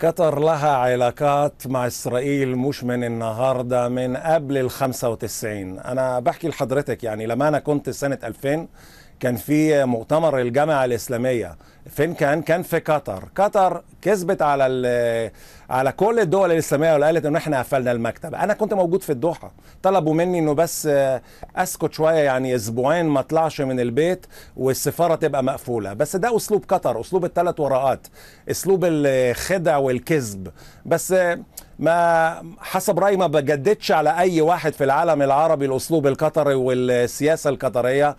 قطر لها علاقات مع إسرائيل مش من النهاردة من قبل ال 95 أنا بحكي لحضرتك يعني لما أنا كنت سنة 2000 كان في مؤتمر الجامعه الاسلاميه فين كان كان في قطر قطر كسبت على على كل الدول الاسلاميه وقالت ان احنا قفلنا المكتب انا كنت موجود في الدوحه طلبوا مني انه بس آه، اسكت شويه يعني اسبوعين ما اطلعش من البيت والسفاره تبقى مقفوله بس ده اسلوب قطر اسلوب الثلاث وراءات اسلوب الخدع والكذب بس آه، ما حسب رايي ما بجددش على اي واحد في العالم العربي الاسلوب القطري والسياسه القطريه